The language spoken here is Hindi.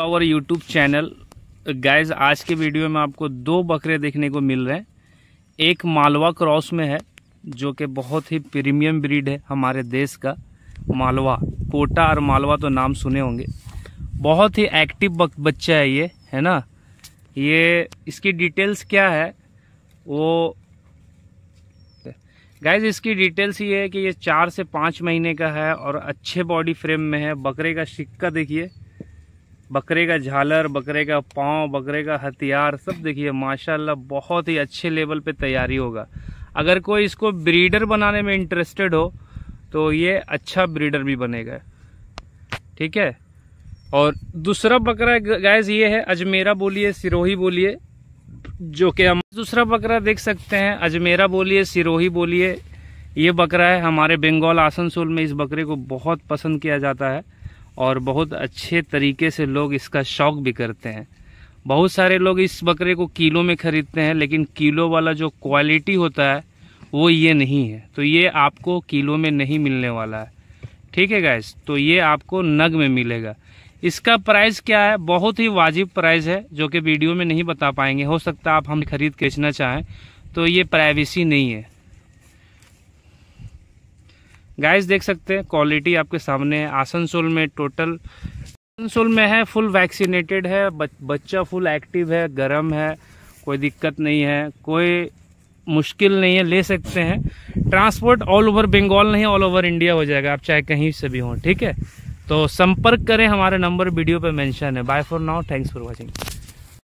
आवर यूट्यूब चैनल गाइज आज के वीडियो में आपको दो बकरे देखने को मिल रहे हैं एक मालवा क्रॉस में है जो कि बहुत ही प्रीमियम ब्रीड है हमारे देश का मालवा कोटा और मालवा तो नाम सुने होंगे बहुत ही एक्टिव बच्चा है ये है ना ये इसकी डिटेल्स क्या है वो गाइज इसकी डिटेल्स ये है कि ये चार से पाँच महीने का है और अच्छे बॉडी फ्रेम में है बकरे का सिक्का देखिए बकरे का झालर बकरे का पाँव बकरे का हथियार सब देखिए माशाल्लाह बहुत ही अच्छे लेवल पे तैयारी होगा अगर कोई इसको ब्रीडर बनाने में इंटरेस्टेड हो तो ये अच्छा ब्रीडर भी बनेगा ठीक है और दूसरा बकरा गैस ये है अजमेरा बोलिए सिरोही बोलिए जो कि हम दूसरा बकरा देख सकते हैं अजमेरा बोलिए सिरोही बोलिए ये बकरा है हमारे बंगाल आसनसोल में इस बकरे को बहुत पसंद किया जाता है और बहुत अच्छे तरीके से लोग इसका शौक भी करते हैं बहुत सारे लोग इस बकरे को किलो में ख़रीदते हैं लेकिन किलो वाला जो क्वालिटी होता है वो ये नहीं है तो ये आपको किलो में नहीं मिलने वाला है ठीक है गैस तो ये आपको नग में मिलेगा इसका प्राइस क्या है बहुत ही वाजिब प्राइस है जो कि वीडियो में नहीं बता पाएंगे हो सकता आप हम खरीद खींचना बेचना चाहें तो ये प्राइवेसी नहीं है गाइस देख सकते हैं क्वालिटी आपके सामने है आसनसोल में टोटल आसनसोल में है फुल वैक्सीनेटेड है बच्चा फुल एक्टिव है गर्म है कोई दिक्कत नहीं है कोई मुश्किल नहीं है ले सकते हैं ट्रांसपोर्ट ऑल ओवर बंगाल नहीं ऑल ओवर इंडिया हो जाएगा आप चाहे कहीं से भी हों ठीक है तो संपर्क करें हमारे नंबर वीडियो पर मैंशन है bye for now thanks for watching